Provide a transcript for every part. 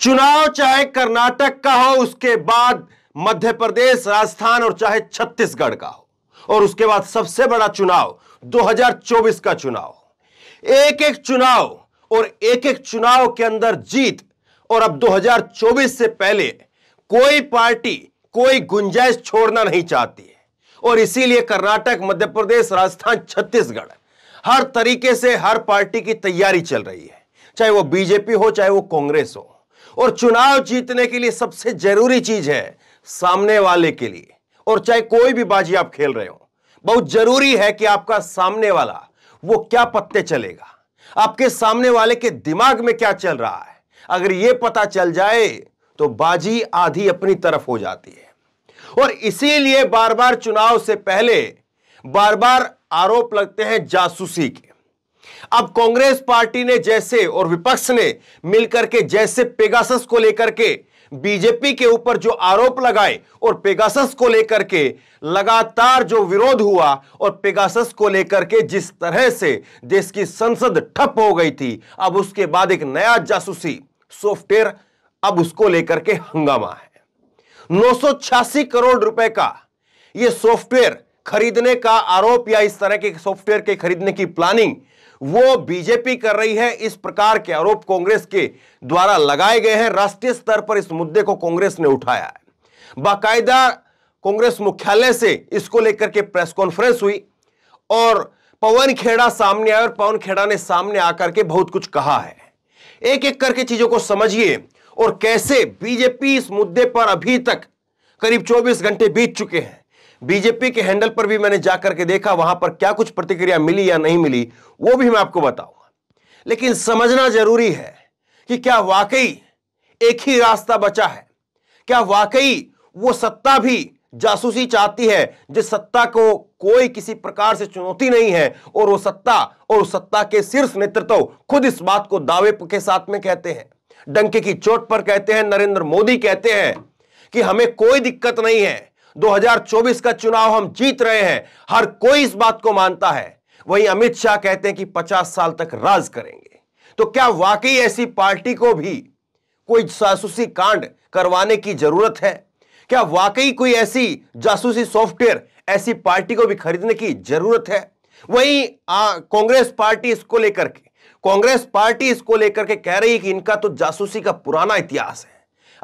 चुनाव चाहे कर्नाटक का हो उसके बाद मध्य प्रदेश राजस्थान और चाहे छत्तीसगढ़ का हो और उसके बाद सबसे बड़ा चुनाव 2024 का चुनाव एक एक चुनाव और एक एक चुनाव के अंदर जीत और अब 2024 से पहले कोई पार्टी कोई गुंजाइश छोड़ना नहीं चाहती है और इसीलिए कर्नाटक मध्य प्रदेश राजस्थान छत्तीसगढ़ हर तरीके से हर पार्टी की तैयारी चल रही है चाहे वो बीजेपी हो चाहे वो कांग्रेस हो और चुनाव जीतने के लिए सबसे जरूरी चीज है सामने वाले के लिए और चाहे कोई भी बाजी आप खेल रहे हो बहुत जरूरी है कि आपका सामने वाला वो क्या पत्ते चलेगा आपके सामने वाले के दिमाग में क्या चल रहा है अगर यह पता चल जाए तो बाजी आधी अपनी तरफ हो जाती है और इसीलिए बार बार चुनाव से पहले बार बार आरोप लगते हैं जासूसी के अब कांग्रेस पार्टी ने जैसे और विपक्ष ने मिलकर के जैसे पेगासस को लेकर के बीजेपी के ऊपर जो आरोप लगाए और पेगासस को लेकर के लगातार जो विरोध हुआ और पेगासस को लेकर के जिस तरह से देश की संसद ठप हो गई थी अब उसके बाद एक नया जासूसी सॉफ्टवेयर अब उसको लेकर के हंगामा है नौ करोड़ रुपए का यह सॉफ्टवेयर खरीदने का आरोप या इस तरह के सॉफ्टवेयर के खरीदने की प्लानिंग वो बीजेपी कर रही है इस प्रकार के आरोप कांग्रेस के द्वारा लगाए गए हैं राष्ट्रीय स्तर पर इस मुद्दे को कांग्रेस ने उठाया है बाकायदा कांग्रेस मुख्यालय से इसको लेकर के प्रेस कॉन्फ्रेंस हुई और पवन खेड़ा सामने आया और पवन खेड़ा ने सामने आकर के बहुत कुछ कहा है एक एक करके चीजों को समझिए और कैसे बीजेपी इस मुद्दे पर अभी तक करीब 24 घंटे बीत चुके हैं बीजेपी के हैंडल पर भी मैंने जाकर के देखा वहां पर क्या कुछ प्रतिक्रिया मिली या नहीं मिली वो भी मैं आपको बताऊंगा लेकिन समझना जरूरी है कि क्या वाकई एक ही रास्ता बचा है क्या वाकई वो सत्ता भी जासूसी चाहती है जिस सत्ता को कोई किसी प्रकार से चुनौती नहीं है और वो सत्ता और उस सत्ता के शीर्ष नेतृत्व खुद इस बात को दावे के साथ में कहते हैं डंके की चोट पर कहते हैं नरेंद्र मोदी कहते हैं कि हमें कोई दिक्कत नहीं है 2024 का चुनाव हम जीत रहे हैं हर कोई इस बात को मानता है वहीं अमित शाह कहते हैं कि 50 साल तक राज करेंगे तो क्या वाकई ऐसी पार्टी को भी कोई जासूसी कांड करवाने की जरूरत है क्या वाकई कोई ऐसी जासूसी सॉफ्टवेयर ऐसी पार्टी को भी खरीदने की जरूरत है वहीं कांग्रेस पार्टी इसको लेकर के कांग्रेस पार्टी इसको लेकर के कह रही है कि इनका तो जासूसी का पुराना इतिहास है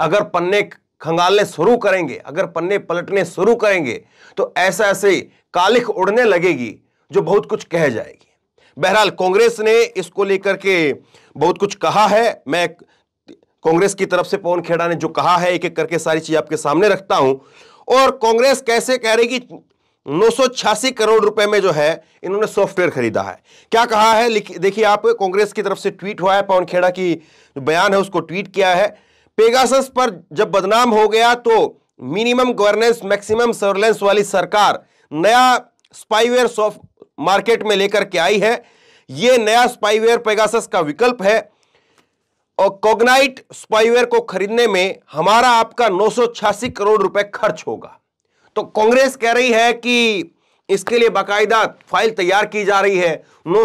अगर पन्ने खंगालने शुरू करेंगे अगर पन्ने पलटने शुरू करेंगे तो ऐसा ऐसे कालिख उड़ने लगेगी जो बहुत कुछ कह जाएगी बहरहाल कांग्रेस ने इसको लेकर के बहुत कुछ कहा है मैं कांग्रेस की तरफ से पवन खेड़ा ने जो कहा है एक एक करके सारी चीज आपके सामने रखता हूं और कांग्रेस कैसे कह रही कि नौ करोड़ रुपए में जो है इन्होंने सॉफ्टवेयर खरीदा है क्या कहा है देखिए आप कांग्रेस की तरफ से ट्वीट हुआ है पवन खेड़ा की बयान है उसको ट्वीट किया है पेगासस पर जब बदनाम हो गया तो मिनिमम गवर्नेंस मैक्सिमम सर्वेलेंस वाली सरकार नया स्पाईवेयर सॉफ्ट मार्केट में लेकर के आई है यह नया स्पाईवेयर पेगासस का विकल्प है और कोगनाइट स्पाईवेयर को खरीदने में हमारा आपका नौ करोड़ रुपए खर्च होगा तो कांग्रेस कह रही है कि इसके लिए बाकायदा फाइल तैयार की जा रही है नौ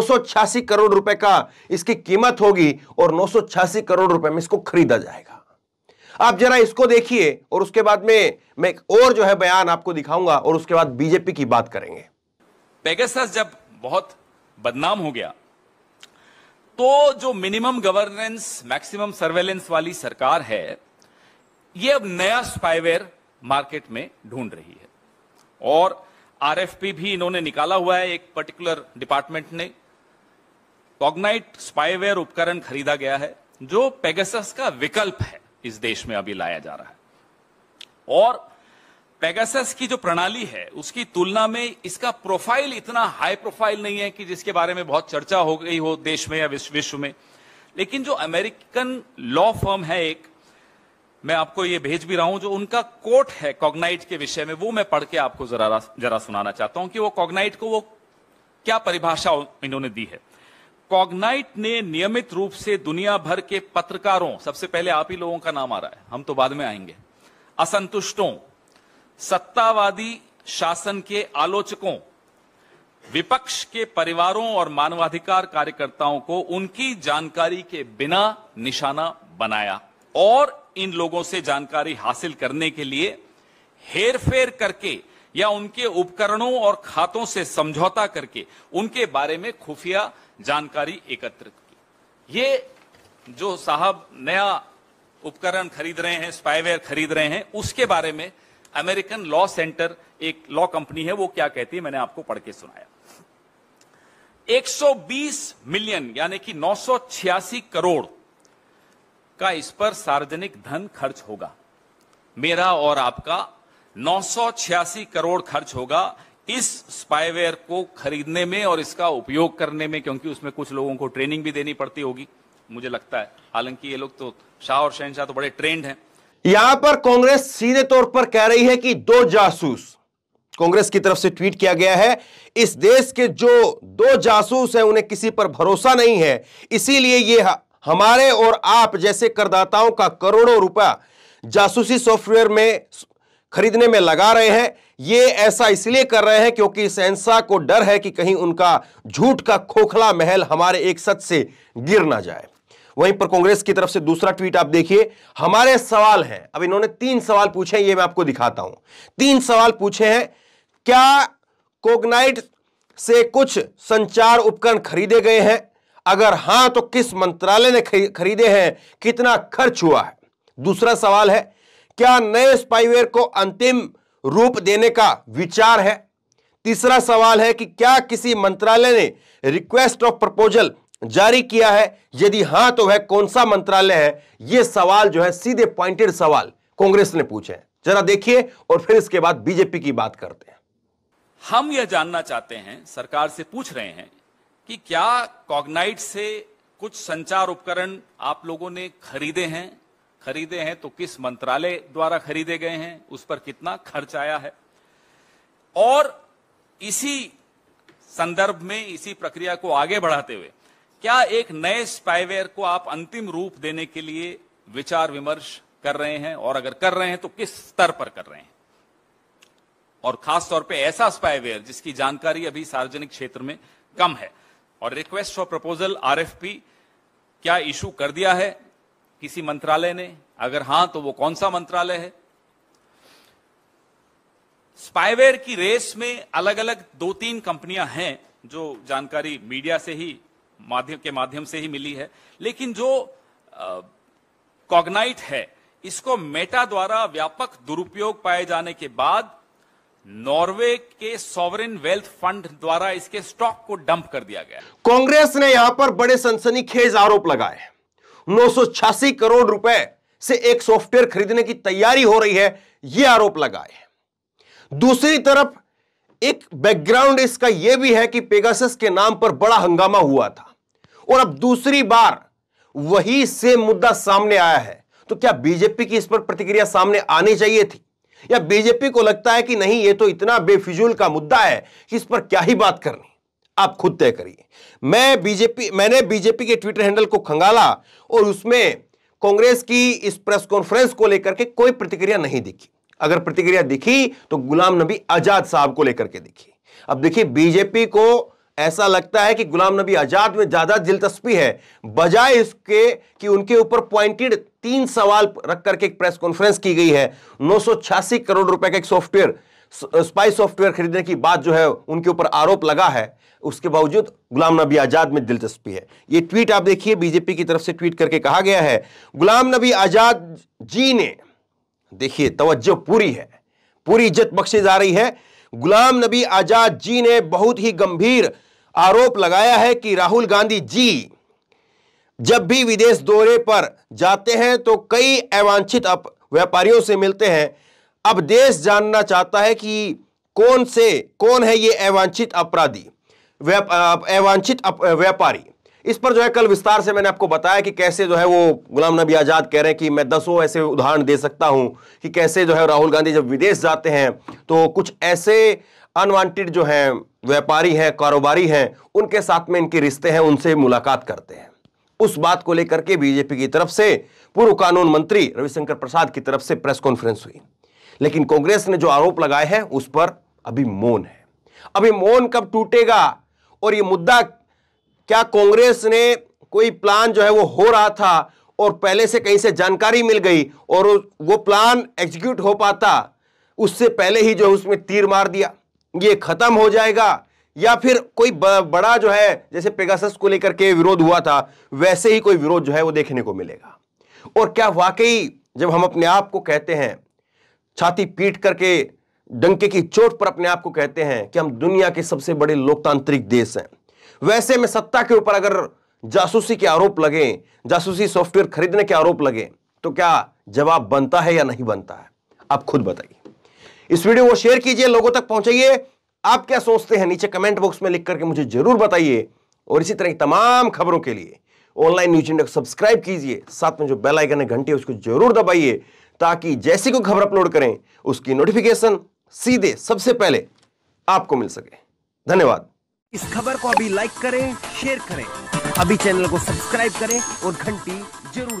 करोड़ रुपए का इसकी कीमत होगी और नौ करोड़ रुपए में इसको खरीदा जाएगा आप जरा इसको देखिए और उसके बाद में मैं एक और जो है बयान आपको दिखाऊंगा और उसके बाद बीजेपी की बात करेंगे पेगसस जब बहुत बदनाम हो गया तो जो मिनिमम गवर्नेंस मैक्सिमम सर्वेलेंस वाली सरकार है यह अब नया स्पाइवेयर मार्केट में ढूंढ रही है और आरएफपी भी इन्होंने निकाला हुआ है एक पर्टिकुलर डिपार्टमेंट ने कॉग्नाइट स्पाइवेयर उपकरण खरीदा गया है जो पेगसस का विकल्प है इस देश में अभी लाया जा रहा है और पेगासस की जो प्रणाली है उसकी तुलना में इसका प्रोफाइल इतना हाई प्रोफाइल नहीं है कि जिसके बारे में बहुत चर्चा हो गई हो देश में या विश्व में लेकिन जो अमेरिकन लॉ फर्म है एक मैं आपको ये भेज भी रहा हूं जो उनका कोट है कॉग्नाइट के विषय में वो मैं पढ़ के आपको जरा जरा सुनाना चाहता हूं कि वो कॉग्नाइट को वो क्या परिभाषा इन्होंने दी है कॉग्नाइट ने नियमित रूप से दुनिया भर के पत्रकारों सबसे पहले आप ही लोगों का नाम आ रहा है हम तो बाद में आएंगे असंतुष्टों सत्तावादी शासन के आलोचकों विपक्ष के परिवारों और मानवाधिकार कार्यकर्ताओं को उनकी जानकारी के बिना निशाना बनाया और इन लोगों से जानकारी हासिल करने के लिए हेरफेर करके या उनके उपकरणों और खातों से समझौता करके उनके बारे में खुफिया जानकारी एकत्रित की ये जो साहब नया उपकरण खरीद रहे हैं स्पाईवेयर खरीद रहे हैं उसके बारे में अमेरिकन लॉ सेंटर एक लॉ कंपनी है वो क्या कहती है मैंने आपको पढ़ के सुनाया 120 मिलियन यानी कि नौ करोड़ का इस पर सार्वजनिक धन खर्च होगा मेरा और आपका 986 करोड़ खर्च होगा इस स्पाईवेयर को खरीदने में और इसका उपयोग करने में क्योंकि उसमें कुछ लोगों को ट्रेनिंग भी देनी पड़ती होगी मुझे लगता है हालांकि ये लोग तो शाह और शहनशाह तो बड़े ट्रेंड हैं यहां पर कांग्रेस सीधे तौर पर कह रही है कि दो जासूस कांग्रेस की तरफ से ट्वीट किया गया है इस देश के जो दो जासूस हैं उन्हें किसी पर भरोसा नहीं है इसीलिए ये हमारे और आप जैसे करदाताओं का करोड़ों रुपया जासूसी सॉफ्टवेयर में खरीदने में लगा रहे हैं ये ऐसा इसलिए कर रहे हैं क्योंकि सेंसा अहिंसा को डर है कि कहीं उनका झूठ का खोखला महल हमारे एक सच से गिर ना जाए वहीं पर कांग्रेस की तरफ से दूसरा ट्वीट आप देखिए हमारे सवाल हैं अब इन्होंने तीन सवाल पूछे हैं ये मैं आपको दिखाता हूं तीन सवाल पूछे हैं क्या कोगनाइट से कुछ संचार उपकरण खरीदे गए हैं अगर हां तो किस मंत्रालय ने खरीदे हैं कितना खर्च हुआ है दूसरा सवाल है क्या नए स्पाइवेयर को अंतिम रूप देने का विचार है तीसरा सवाल है कि क्या किसी मंत्रालय ने रिक्वेस्ट ऑफ प्रपोजल जारी किया है यदि हां तो वह कौन सा मंत्रालय है यह सवाल जो है सीधे पॉइंटेड सवाल कांग्रेस ने पूछे हैं जरा देखिए और फिर इसके बाद बीजेपी की बात करते हैं हम यह जानना चाहते हैं सरकार से पूछ रहे हैं कि क्या कॉग्नाइट से कुछ संचार उपकरण आप लोगों ने खरीदे हैं खरीदे हैं तो किस मंत्रालय द्वारा खरीदे गए हैं उस पर कितना खर्च आया है और इसी संदर्भ में इसी प्रक्रिया को आगे बढ़ाते हुए क्या एक नए स्पाइवेयर को आप अंतिम रूप देने के लिए विचार विमर्श कर रहे हैं और अगर कर रहे हैं तो किस स्तर पर कर रहे हैं और खास तौर पे ऐसा स्पाइवेयर जिसकी जानकारी अभी सार्वजनिक क्षेत्र में कम है और रिक्वेस्ट फॉर प्रपोजल आरएफपी क्या इशू कर दिया है किसी मंत्रालय ने अगर हां तो वो कौन सा मंत्रालय है स्पाइवेयर की रेस में अलग अलग दो तीन कंपनियां हैं जो जानकारी मीडिया से ही माध्यम के माध्यम से ही मिली है लेकिन जो कॉग्नाइट है इसको मेटा द्वारा व्यापक दुरुपयोग पाए जाने के बाद नॉर्वे के सॉवरिन वेल्थ फंड द्वारा इसके स्टॉक को डंप कर दिया गया कांग्रेस ने यहां पर बड़े सनसनीखेज आरोप लगाए 986 करोड़ रुपए से एक सॉफ्टवेयर खरीदने की तैयारी हो रही है यह आरोप लगाए दूसरी तरफ एक बैकग्राउंड इसका यह भी है कि पेगासस के नाम पर बड़ा हंगामा हुआ था और अब दूसरी बार वही से मुद्दा सामने आया है तो क्या बीजेपी की इस पर प्रतिक्रिया सामने आनी चाहिए थी या बीजेपी को लगता है कि नहीं ये तो इतना बेफिजूल का मुद्दा है कि इस पर क्या ही बात करनी आप खुद तय करिए मैं बीजेपी मैंने बीजेपी के ट्विटर हैंडल को खंगाला और उसमें कांग्रेस की इस प्रेस कॉन्फ्रेंस को लेकर के कोई प्रतिक्रिया नहीं दिखी अगर प्रतिक्रिया दिखी तो गुलाम नबी आजाद साहब को लेकर के दिखी अब देखिए बीजेपी को ऐसा लगता है कि गुलाम नबी आजाद में ज्यादा दिलचस्पी है बजाय इसके कि उनके ऊपर पॉइंटेड तीन सवाल रख करके एक प्रेस कॉन्फ्रेंस की गई है नौ करोड़ रुपए का एक सॉफ्टवेयर स्पाई सॉफ्टवेयर खरीदने की बात जो है उनके ऊपर आरोप लगा है उसके बावजूद गुलाम नबी आज़ाद में दिलचस्पी है ये ट्वीट आप देखिए बीजेपी की तरफ से ट्वीट करके कहा गया है गुलाम नबी आज़ाद जी ने देखिए तवज्जो पूरी है पूरी इज्जत बख्शी जा रही है गुलाम नबी आज़ाद जी ने बहुत ही गंभीर आरोप लगाया है कि राहुल गांधी जी जब भी विदेश दौरे पर जाते हैं तो कई अवांछित व्यापारियों से मिलते हैं अब देश जानना चाहता है कि कौन से कौन है ये अवांछित अपराधी अवांछित व्यापारी इस पर जो है कल विस्तार से मैंने आपको बताया कि कैसे जो है वो गुलाम नबी आज़ाद कह रहे हैं कि मैं दसों ऐसे उदाहरण दे सकता हूं कि कैसे जो है राहुल गांधी जब विदेश जाते हैं तो कुछ ऐसे अनवांटेड जो हैं व्यापारी हैं कारोबारी हैं उनके साथ में इनके रिश्ते हैं उनसे मुलाकात करते हैं उस बात को लेकर के बीजेपी की तरफ से पूर्व कानून मंत्री रविशंकर प्रसाद की तरफ से प्रेस कॉन्फ्रेंस हुई लेकिन कांग्रेस ने जो आरोप लगाए हैं उस पर अभी मौन है अभी मौन कब टूटेगा और ये मुद्दा क्या कांग्रेस ने कोई प्लान जो है वो हो रहा था और पहले से कहीं से जानकारी मिल गई और वो प्लान एग्जीक्यूट हो पाता उससे पहले ही जो है उसमें तीर मार दिया ये खत्म हो जाएगा या फिर कोई बड़ा जो है जैसे पेगासस को लेकर के विरोध हुआ था वैसे ही कोई विरोध जो है वो देखने को मिलेगा और क्या वाकई जब हम अपने आप को कहते हैं छाती पीट करके डंके की चोट पर अपने आप को कहते हैं कि हम दुनिया के सबसे बड़े लोकतांत्रिक देश हैं वैसे में सत्ता के ऊपर अगर जासूसी के आरोप लगे जासूसी सॉफ्टवेयर खरीदने के आरोप लगे तो क्या जवाब बनता है या नहीं बनता है आप खुद बताइए इस वीडियो को शेयर कीजिए लोगों तक पहुंचाइए आप क्या सोचते हैं नीचे कमेंट बॉक्स में लिख करके मुझे जरूर बताइए और इसी तरह की तमाम खबरों के लिए ऑनलाइन न्यूज इंडिया को सब्सक्राइब कीजिए साथ में जो बेल आइकन है घंटी उसको जरूर दबाइए ताकि जैसी कोई खबर अपलोड करें उसकी नोटिफिकेशन सीधे सबसे पहले आपको मिल सके धन्यवाद इस खबर को अभी लाइक करें शेयर करें अभी चैनल को सब्सक्राइब करें और घंटी जरूर